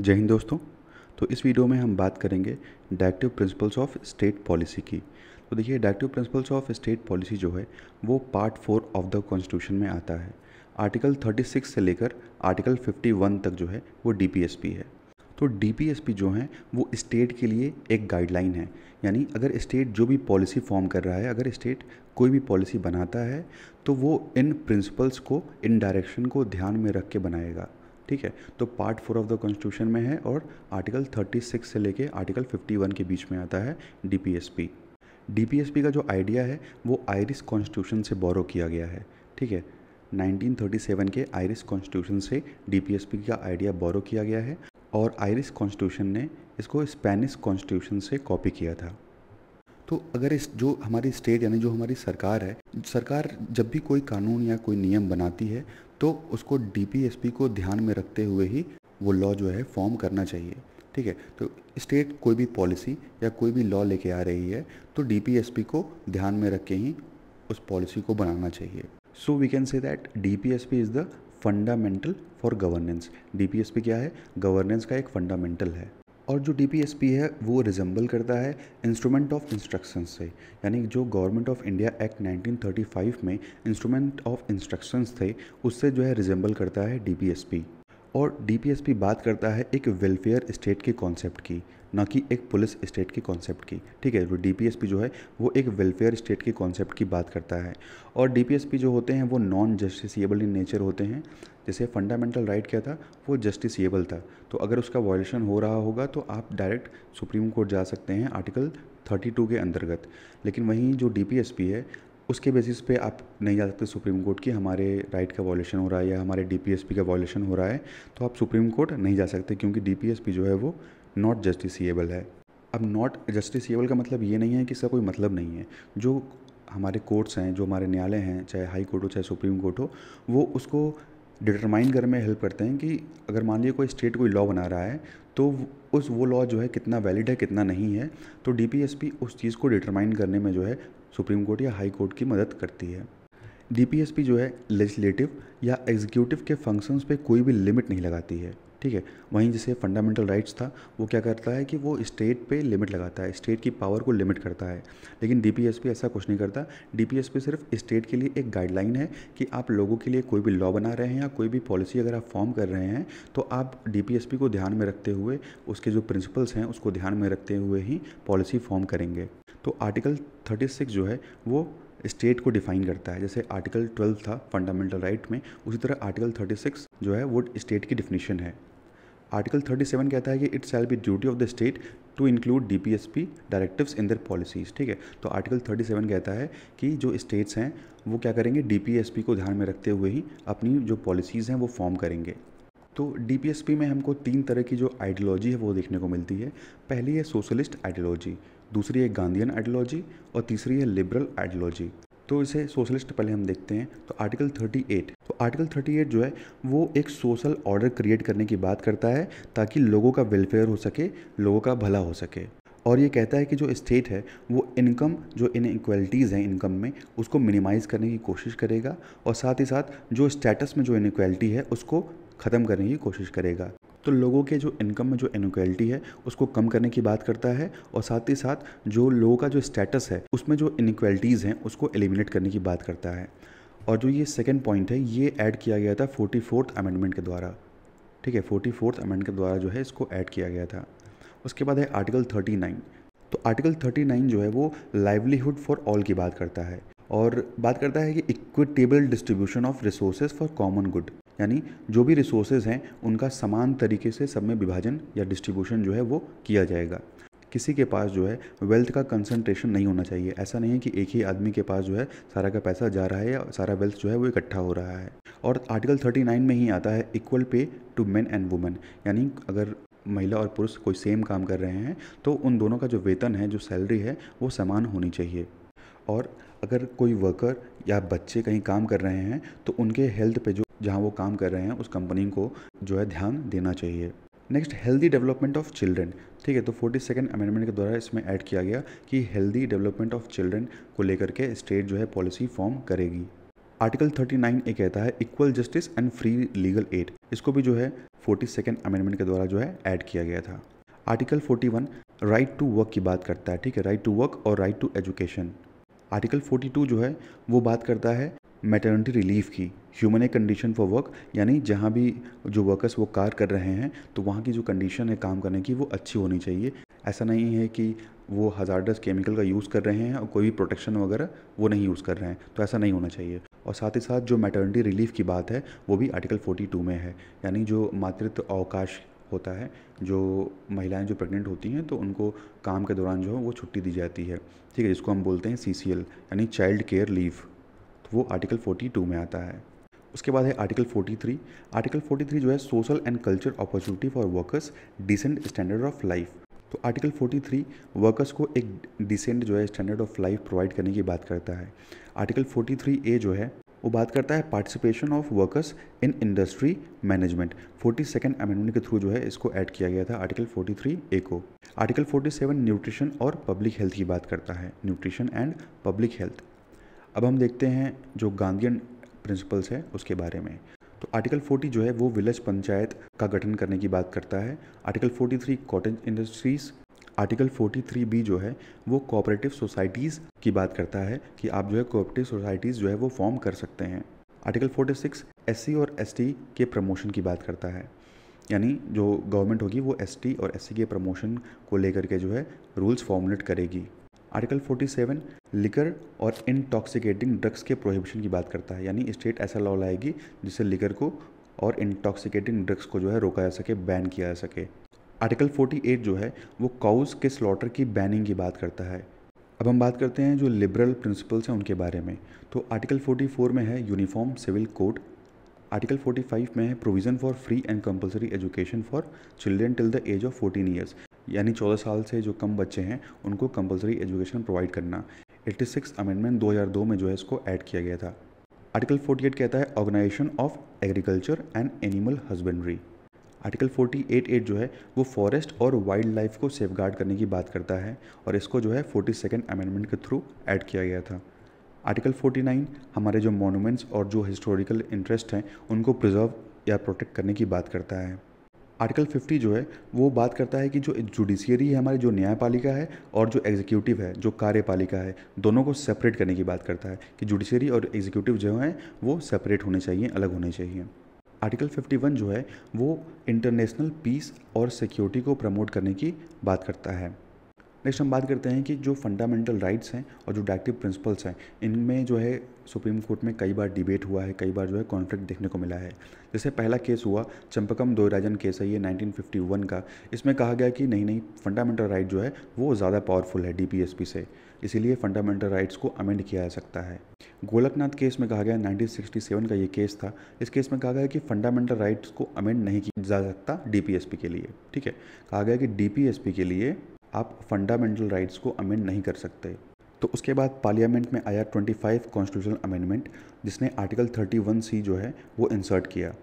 जय हिंद दोस्तों तो इस वीडियो में हम बात करेंगे directive principles of state policy की तो देखिए directive principles of state policy जो है वो part four of the constitution में आता है आर्टिकल 36 से लेकर आर्टिकल 51 तक जो है वो डीपीएसपी है तो डीपीएसपी जो हैं वो स्टेट के लिए एक गाइडलाइन है यानी अगर स्टेट जो भी पॉलिसी फॉर्म कर रहा है अगर स्टेट कोई भी पॉलिसी बनाता है तो वो इन प्रिंसिपल्स को इन डायरेक्शन को ध्यान में रख के बनाएगा ठीक है तो part four of the constitution में है और आर्टिकल 36 से लेके आर्टिकल 51 के बीच में आता है डीपीएसपी डीपीएसपी का जो आइडिया है वो आयरिश कॉन्स्टिट्यूशन से बोरो किया गया है ठीक है 1937 के आयरिश कॉन्स्टिट्यूशन से डीपीएसपी का आइडिया बोरो किया गया है और आयरिश कॉन्स्टिट्यूशन ने इसको स्पेनिश कॉन्स्टिट्यूशन से कॉपी किया था तो अगर इस जो हमारी स्टेट यानी जो हमारी सरकार है सरकार जब भी कोई कानून या कोई नियम बनाती है तो उसको डीपीएसपी को ध्यान में रखते हुए ही वो लॉ जो है फॉर्म करना चाहिए ठीक है तो स्टेट कोई भी पॉलिसी या कोई भी लॉ लेके आ रही है तो डीपीएसपी को ध्यान में रख के ही उस पॉलिसी को बनाना चाहिए so we can say that DPSP is the fundamental for governance DPSP क्या है गवर्नेंस का एक फंडामेंटल है और जो डी है वो रिजेंबल करता है इंस्ट्रूमेंट ऑफ इंस्ट्रक्शन से यानी जो गवर्नमेंट ऑफ इंडिया एक्ट 1935 में इंस्ट्रूमेंट ऑफ इंस्ट्रक्शंस थे उससे जो है रिजेंबल करता है डी और डी बात करता है एक वेलफेयर स्टेट के कॉन्सेप्ट की ना कि एक पुलिस स्टेट की कॉन्सेप्ट की ठीक है एस डीपीएसपी जो है वो एक वेलफेयर स्टेट के कॉन्सेप्ट की बात करता है और डीपीएसपी जो होते हैं वो नॉन जस्टिसबल इन नेचर होते हैं जैसे फंडामेंटल राइट क्या था वो जस्टिसबल था तो अगर उसका वायलेशन हो रहा होगा तो आप डायरेक्ट सुप्रीम कोर्ट जा सकते हैं आर्टिकल 32 के अंतर्गत लेकिन वहीं जो डीपीएसपी है उसके बेसिस पे आप नहीं जा सकते सुप्रीम कोर्ट की हमारे राइट का वॉल्यूशन हो रहा है या हमारे डीपीएसपी का वॉल्यूशन हो रहा है तो आप सुप्रीम कोर्ट नहीं जा सकते क्योंकि डीपीएसपी जो है वो नॉट जस्टिसिएबल है अब नॉट जस्टिसिएबल का मतलब ये नहीं है कि इसका कोई मतलब नहीं है जो हमारे कोर्ट्स हैं जो हमारे न्यायालय हैं चाहे हाई कोर्ट हो चाहे सुप्रीम कोर्ट हो वो उसको डिटरमाइन करने में हेल्प करते हैं कि अगर मान लीजिए कोई स्टेट कोई लॉ बना रहा है तो उस वो लॉ जो है कितना वैलिड है कितना नहीं है तो डीपीएसपी उस चीज़ को डिटरमाइन करने में जो है सुप्रीम कोर्ट या हाई कोर्ट की मदद करती है डीपीएसपी जो है लेजिस्लेटिव या एग्जीक्यूटिव के फंक्शंस पे कोई भी लिमिट नहीं लगाती है ठीक है वहीं जैसे फंडामेंटल राइट्स था वो क्या करता है कि वो स्टेट पे लिमिट लगाता है स्टेट की पावर को लिमिट करता है लेकिन डीपीएसपी ऐसा कुछ नहीं करता डीपीएसपी सिर्फ स्टेट के लिए एक गाइडलाइन है कि आप लोगों के लिए कोई भी लॉ बना रहे हैं या कोई भी पॉलिसी अगर आप फॉर्म कर रहे हैं तो आप डी को ध्यान में रखते हुए उसके जो प्रिंसिपल्स हैं उसको ध्यान में रखते हुए ही पॉलिसी फॉर्म करेंगे तो आर्टिकल थर्टी जो है वो स्टेट को डिफाइन करता है जैसे आर्टिकल 12 था फंडामेंटल राइट right में उसी तरह आर्टिकल 36 जो है वो स्टेट की डिफिनीशन है आर्टिकल 37 कहता है कि it's all be duty of the state to include D P S P directives in their policies ठीक है तो आर्टिकल 37 कहता है कि जो स्टेट्स हैं वो क्या करेंगे डी पी एस पी को ध्यान में रखते हुए ही अपनी जो पॉलिसीज़ हैं वो फॉर्म करेंगे तो डी पी पी एस में हमको तीन तरह की जो आइडियोलॉजी है वो देखने को मिलती है पहली है सोशलिस्ट आइडियोलॉजी दूसरी है गांधीन आइडियोलॉजी और तीसरी है लिबरल आइडियोलॉजी तो इसे सोशलिस्ट पहले हम देखते हैं तो आर्टिकल 38 तो आर्टिकल 38 जो है वो एक सोशल ऑर्डर क्रिएट करने की बात करता है ताकि लोगों का वेलफेयर हो सके लोगों का भला हो सके और ये कहता है कि जो स्टेट है वो इनकम जो इनक्वलिटीज़ हैं इनकम में उसको मिनिमाइज़ करने की कोशिश करेगा और साथ ही साथ जो स्टेटस में जो इनक्वलिटी है उसको ख़त्म करने की कोशिश करेगा तो लोगों के जो इनकम में जो इनक्वलिटी है उसको कम करने की बात करता है और साथ ही साथ जो लोगों का जो स्टेटस है उसमें जो इनक्वलिटीज़ हैं उसको एलिमिनेट करने की बात करता है और जो ये सेकेंड पॉइंट है ये ऐड किया गया था फोर्टी फोर्थ अमेंडमेंट के द्वारा ठीक है फोर्टी फोर्थ अमेंडमेंट के द्वारा जो है इसको ऐड किया गया था उसके बाद है आर्टिकल थर्टी नाइन तो आर्टिकल थर्टी नाइन जो है वो लाइवलीहुड फॉर ऑल की बात करता है और बात करता है कि equitable distribution of resources for common good यानी जो भी रिसोर्सेज हैं उनका समान तरीके से सब में विभाजन या डिस्ट्रीब्यूशन जो है वो किया जाएगा किसी के पास जो है वेल्थ का कंसंट्रेशन नहीं होना चाहिए ऐसा नहीं है कि एक ही आदमी के पास जो है सारा का पैसा जा रहा है या सारा वेल्थ जो है वो इकट्ठा हो रहा है और आर्टिकल 39 में ही आता है equal pay to main and women यानी अगर महिला और पुरुष कोई सेम काम कर रहे हैं तो उन दोनों का जो वेतन है जो सैलरी है वो समान होनी चाहिए और अगर कोई वर्कर या बच्चे कहीं काम कर रहे हैं तो उनके हेल्थ पे जो जहाँ वो काम कर रहे हैं उस कंपनी को जो है ध्यान देना चाहिए next healthy development of children ठीक है तो फोर्टी सेकेंड अमेंडमेंट के द्वारा इसमें ऐड किया गया कि हेल्दी डेवलपमेंट ऑफ चिल्ड्रन को लेकर के स्टेट जो है पॉलिसी फॉर्म करेगी आर्टिकल 39 ए कहता है equal justice and free legal aid इसको भी जो है फोर्टी सेकेंड अमेंडमेंट के द्वारा जो है ऐड किया गया था आर्टिकल 41 राइट टू वर्क की बात करता है ठीक है राइट टू वर्क और राइट टू एजुकेशन आर्टिकल 42 जो है वो बात करता है मैटरनिटी रिलीफ की humane condition for work यानी जहाँ भी जो वर्कर्स वो कार्य कर रहे हैं तो वहाँ की जो कंडीशन है काम करने की वो अच्छी होनी चाहिए ऐसा नहीं है कि वो हज़ारडस केमिकल का यूज़ कर रहे हैं और कोई भी प्रोटेक्शन वगैरह वो नहीं यूज़ कर रहे हैं तो ऐसा नहीं होना चाहिए और साथ ही साथ जो मैटरनिटी रिलीफ की बात है वो भी आर्टिकल 42 में है यानी जो मातृत्व अवकाश होता है जो महिलाएं जो प्रेग्नेंट होती हैं तो उनको काम के दौरान जो है वो छुट्टी दी जाती है ठीक है जिसको हम बोलते हैं सी यानी चाइल्ड केयर लीव वो आर्टिकल 42 में आता है उसके बाद है आर्टिकल 43 आर्टिकल 43 जो है social and culture opportunity for workers decent standard of life तो आर्टिकल 43 वर्कर्स को एक डिसेंट जो है स्टैंडर्ड ऑफ लाइफ प्रोवाइड करने की बात करता है आर्टिकल 43 ए जो है वो बात करता है participation of workers in industry management forty second amendment के थ्रू जो है इसको ऐड किया गया था आर्टिकल 43 ए को आर्टिकल 47 न्यूट्रिशन और पब्लिक हेल्थ की बात करता है न्यूट्रिशन एंड पब्लिक हेल्थ अब हम देखते हैं जो गांधीन प्रिंसिपल्स है उसके बारे में तो आर्टिकल 40 जो है वो विलेज पंचायत का गठन करने की बात करता है article 43 cotton industries article 43 B जो है वो कोऑपरेटिव सोसाइटीज़ की बात करता है कि आप जो है कोऑपरेटिव सोसाइटीज़ जो है वो फॉर्म कर सकते हैं आर्टिकल 46 एससी और एसटी के प्रमोशन की बात करता है यानी जो गवर्नमेंट होगी वो एस और एस के प्रमोशन को लेकर के जो है रूल्स फॉर्मुलेट करेगी आर्टिकल 47 लिकर और इंटॉक्सिकेटिंग ड्रग्स के प्रोहिबिशन की बात करता है यानी स्टेट ऐसा लॉ लाएगी जिससे लिकर को और इंटॉक्सिकेटिंग ड्रग्स को जो है रोका जा सके बैन किया जा सके आर्टिकल 48 जो है वो काउज के स्लॉटर की बैनिंग की बात करता है अब हम बात करते हैं जो लिबरल प्रिंसिपल्स हैं उनके बारे में तो आर्टिकल 44 में है यूनिफॉर्म सिविल कोड आर्टिकल 45 में है provision for free and compulsory education for children till the age of 14 years यानी चौदह साल से जो कम बच्चे हैं उनको कंपलसरी एजुकेशन प्रोवाइड करना 86 अमेंडमेंट 2002 में जो है इसको ऐड किया गया था आर्टिकल 48 कहता है organisation of agriculture and animal husbandry article eight जो है वो फॉरेस्ट और वाइल्ड लाइफ को गार्ड करने की बात करता है और इसको जो है फोर्टी सेकेंड अमेंडमेंट के थ्रू ऐड किया गया था आर्टिकल 49 हमारे जो मॉन्यूमेंट्स और जो हिस्टोरिकल इंटरेस्ट हैं उनको प्रिजर्व या प्रोटेक्ट करने की बात करता है आर्टिकल 50 जो है वो बात करता है कि जो जुडिशियरी है हमारी जो न्यायपालिका है और जो एग्जीक्यूटिव है जो कार्यपालिका है दोनों को सेपरेट करने की बात करता है कि जुडिशियरी और एग्जीक्यूटिव जो हैं वो सेपरेट होने चाहिए अलग होने चाहिए आर्टिकल 51 जो है वो इंटरनेशनल पीस और सिक्योरिटी को प्रमोट करने की बात करता है नेक्स्ट हम बात करते हैं कि जो फंडामेंटल राइट्स हैं और जो डायरेक्टिव प्रिंसिपल्स हैं इनमें जो है सुप्रीम कोर्ट में कई बार डिबेट हुआ है कई बार जो है कॉन्फ्लिक्ट देखने को मिला है जैसे पहला केस हुआ चंपकम दोराजन केस है ये 1951 का इसमें कहा गया कि नहीं नहीं फंडामेंटल राइट जो है वो ज़्यादा पावरफुल है डी से इसीलिए फंडामेंटल राइट्स को अमेंड किया जा सकता है गोलकनाथ केस में कहा गया 1967 का ये केस था इस केस में कहा गया कि फंडामेंटल राइट्स को अमेंड नहीं किया जा सकता डीपीएसपी के लिए ठीक है कहा गया कि डीपीएसपी के लिए आप फंडामेंटल राइट्स को अमेंड नहीं कर सकते तो उसके बाद पार्लियामेंट में आया 25 कॉन्स्टिट्यूशन अमेंडमेंट जिसने आर्टिकल 31 सी जो है वो इंसर्ट किया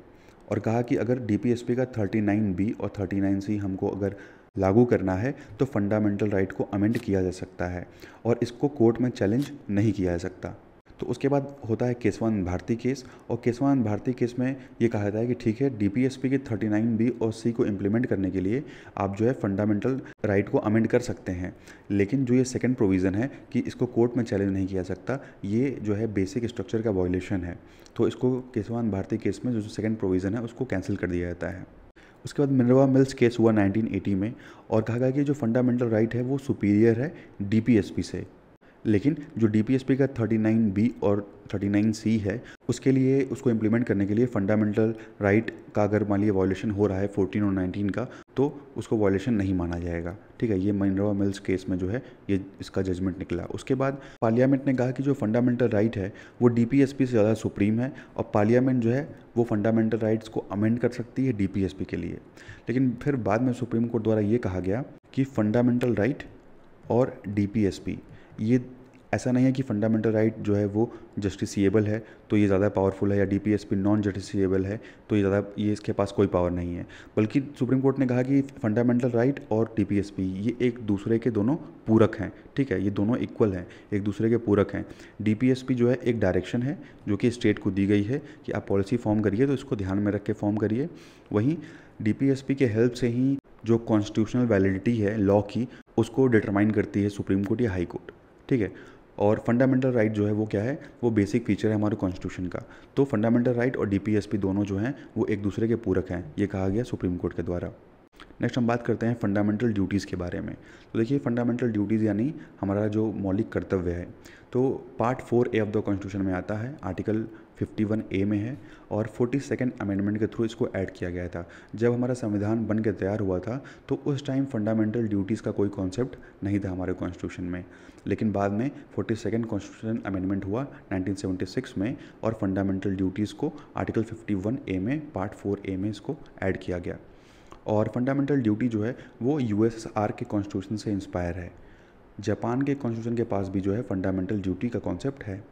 और कहा कि अगर डीपीएसपी का 39 बी और 39 सी हमको अगर लागू करना है तो फंडामेंटल राइट को अमेंड किया जा सकता है और इसको कोर्ट में चैलेंज नहीं किया जा सकता तो उसके बाद होता है केसवान भारती केस और केसवान भारती केस में ये कहा जाता है कि ठीक है डीपीएसपी के 39 बी और सी को इम्प्लीमेंट करने के लिए आप जो है फंडामेंटल राइट को अमेंड कर सकते हैं लेकिन जो ये सेकेंड प्रोविज़न है कि इसको कोर्ट में चैलेंज नहीं किया सकता ये जो है बेसिक स्ट्रक्चर का वॉयलेशन है तो इसको केसवान भारती केस में जो सेकेंड प्रोविज़न है उसको कैंसिल कर दिया जाता है उसके बाद मिनरवा मिल्स केस हुआ 1980 में और कहा गया कि जो फंडामेंटल राइट है वो सुपीरियर है डीपीएसपी से लेकिन जो डी का बी और सी है उसके लिए उसको इम्प्लीमेंट करने के लिए फंडामेंटल राइट का अगर मान लीजिए वॉयलेशन हो रहा है 14 और 19 का तो उसको वॉयलेशन नहीं माना जाएगा ठीक है ये मनरवा मिल्स केस में जो है ये इसका जजमेंट निकला उसके बाद पार्लियामेंट ने कहा कि जो फंडामेंटल राइट है वो डी से ज़्यादा सुप्रीम है और पार्लियामेंट जो है वो फंडामेंटल राइट्स को अमेंड कर सकती है डी के लिए लेकिन फिर बाद में सुप्रीम कोर्ट द्वारा ये कहा गया कि फंडामेंटल राइट और डी ये ऐसा नहीं है कि फंडामेंटल राइट right जो है वो जस्टिसिएबल है तो ये ज़्यादा पावरफुल है या D P S P non justiciable है तो ये ज़्यादा ये इसके पास कोई पावर नहीं है बल्कि सुप्रीम कोर्ट ने कहा कि फंडामेंटल राइट right और डी पी एस पी ये एक दूसरे के दोनों पूरक हैं ठीक है ये दोनों इक्वल हैं एक दूसरे के पूरक हैं डी पी एस पी जो है एक डायरेक्शन है जो कि स्टेट को दी गई है कि आप पॉलिसी फॉर्म करिए तो इसको ध्यान में रख के फॉर्म करिए वहीं डी पी एस पी के हेल्प से ही जो कॉन्स्टिट्यूशनल वैलिडिटी है लॉ की उसको डिटरमाइन करती है सुप्रीम कोर्ट या हाई कोर्ट ठीक है और फंडामेंटल राइट right जो है वो क्या है वो बेसिक फीचर है हमारे कॉन्स्टिट्यूशन का तो फंडामेंटल राइट right और डीपीएसपी दोनों जो हैं वो एक दूसरे के पूरक हैं ये कहा गया सुप्रीम कोर्ट के द्वारा नेक्स्ट हम बात करते हैं फंडामेंटल ड्यूटीज़ के बारे में तो देखिए फंडामेंटल ड्यूटीज़ यानी हमारा जो मौलिक कर्तव्य है तो part four A of the constitution में आता है आर्टिकल 51 ए में है और फोर्टी सेकेंड अमेंडमेंट के थ्रू इसको ऐड किया गया था जब हमारा संविधान बन के तैयार हुआ था तो उस टाइम फंडामेंटल ड्यूटीज़ का कोई कॉन्सेप्ट नहीं था हमारे कॉन्स्टिट्यूशन में लेकिन बाद में फोर्टी सेकेंड कॉन्स्टिट्यूशन अमेंडमेंट हुआ 1976 में और फंडामेंटल ड्यूटीज़ को आर्टिकल 51 ए में पार्ट फोर ए में इसको ऐड किया गया और फंडामेंटल ड्यूटी जो है वो यू के कॉन्स्टिट्यूशन से इंस्पायर है जापान के कॉन्स्टिट्यूशन के पास भी जो है फंडामेंटल ड्यूटी का कॉन्सेप्ट है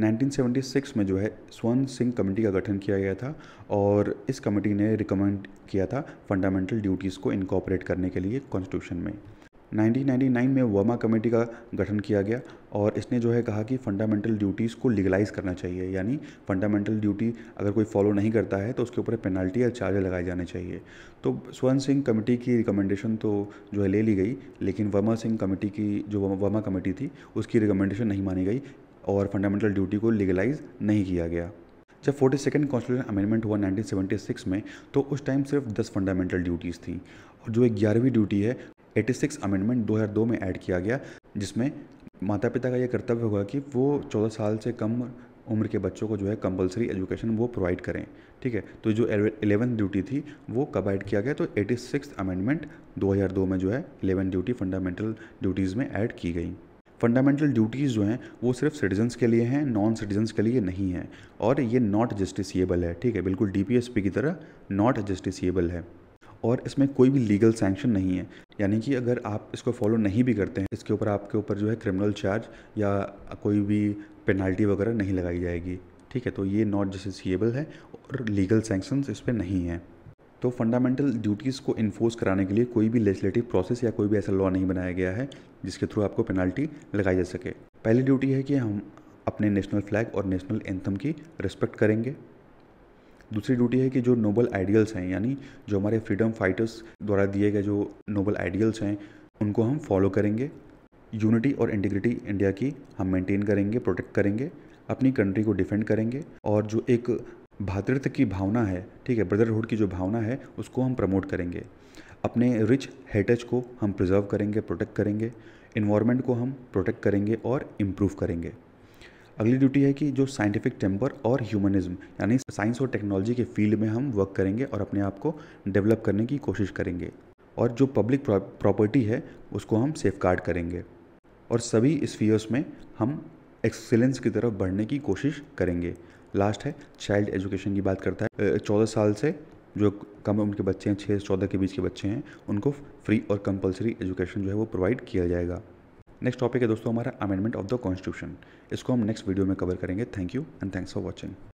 1976 में जो है स्वर्ण सिंह कमेटी का गठन किया गया था और इस कमेटी ने रिकमेंड किया था फंडामेंटल ड्यूटीज़ को इनकॉपरेट करने के लिए कॉन्स्टिट्यूशन में 1999 में वर्मा कमेटी का गठन किया गया और इसने जो है कहा कि फंडामेंटल ड्यूटीज़ को लीगलाइज करना चाहिए यानी फंडामेंटल ड्यूटी अगर कोई फॉलो नहीं करता है तो उसके ऊपर पेनल्टी या चार्ज लगाए जाने चाहिए तो स्वर्ण सिंह कमेटी की रिकमेंडेशन तो जो है ले ली गई लेकिन वर्मा सिंह कमेटी की जो वर्मा कमेटी थी उसकी रिकमेंडेशन नहीं मानी गई और फंडामेंटल ड्यूटी को लीगलाइज नहीं किया गया जब फोर्टी सेकेंड कॉन्स्टिट्यूशन अमेंडमेंट हुआ 1976 में तो उस टाइम सिर्फ 10 फंडामेंटल ड्यूटीज़ थी और जो ग्यारहवीं ड्यूटी है 86 अमेंडमेंट 2002 में ऐड किया गया जिसमें माता पिता का यह कर्तव्य होगा कि वो 14 साल से कम उम्र के बच्चों को जो है कंपलसरी एजुकेशन वो प्रोवाइड करें ठीक है तो जो एलेवन ड्यूटी थी वो कब ऐड किया गया तो एटी सिक्स अमेंडमेंट 2002 में जो है एलेवन ड्यूटी फंडामेंटल ड्यूटीज़ में ऐड की गई फंडामेंटल ड्यूटीज़ जो हैं वो सिर्फ सिटीजन्स के लिए हैं नॉन सिटीजन्स के लिए नहीं है और ये नॉट जस्टिसबल है ठीक है बिल्कुल डी की तरह नॉट जस्टिसबल है और इसमें कोई भी लीगल सैंक्शन नहीं है यानी कि अगर आप इसको फॉलो नहीं भी करते हैं इसके ऊपर आपके ऊपर जो है क्रिमिनल चार्ज या कोई भी पेनल्टी वगैरह नहीं लगाई जाएगी ठीक है तो ये नॉट जस्टिसबल है और लीगल सैंक्शंस इस पर नहीं हैं तो फंडामेंटल ड्यूटीज़ को इन्फोर्स कराने के लिए कोई भी लेजिस्लेटिव प्रोसेस या कोई भी ऐसा लॉ नहीं बनाया गया है जिसके थ्रू आपको पेनल्टी लगाई जा सके पहली ड्यूटी है कि हम अपने नेशनल फ्लैग और नेशनल एंथम की रिस्पेक्ट करेंगे दूसरी ड्यूटी है कि जो नोबल आइडियल्स हैं यानी जो हमारे फ्रीडम फाइटर्स द्वारा दिए गए जो नोबल आइडियल्स हैं उनको हम फॉलो करेंगे यूनिटी और इंटीग्रिटी इंडिया की हम मेंटेन करेंगे प्रोटेक्ट करेंगे अपनी कंट्री को डिफेंड करेंगे और जो एक भातृत्व की भावना है ठीक है ब्रदरहुड की जो भावना है उसको हम प्रमोट करेंगे अपने रिच हेरिटेज को हम प्रिजर्व करेंगे प्रोटेक्ट करेंगे इन्वायरमेंट को हम प्रोटेक्ट करेंगे और इम्प्रूव करेंगे अगली ड्यूटी है कि जो साइंटिफिक टेम्पर और ह्यूमनिज्म यानी साइंस और टेक्नोलॉजी के फील्ड में हम वर्क करेंगे और अपने आप को डेवलप करने की कोशिश करेंगे और जो पब्लिक प्रॉपर्टी है उसको हम सेफ करेंगे और सभी स्फीयर्स में हम एक्सेलेंस की तरफ बढ़ने की कोशिश करेंगे लास्ट है चाइल्ड एजुकेशन की बात करता है चौदह साल से जो कम उम्र के बच्चे हैं छः से चौदह के बीच के बच्चे हैं उनको फ्री और कंपलसरी एजुकेशन जो है वो प्रोवाइड किया जाएगा नेक्स्ट टॉपिक है दोस्तों हमारा अमेंडमेंट ऑफ द कॉन्स्टिट्यूशन इसको हम नेक्स्ट वीडियो में कवर करेंगे thank you and thanks for watching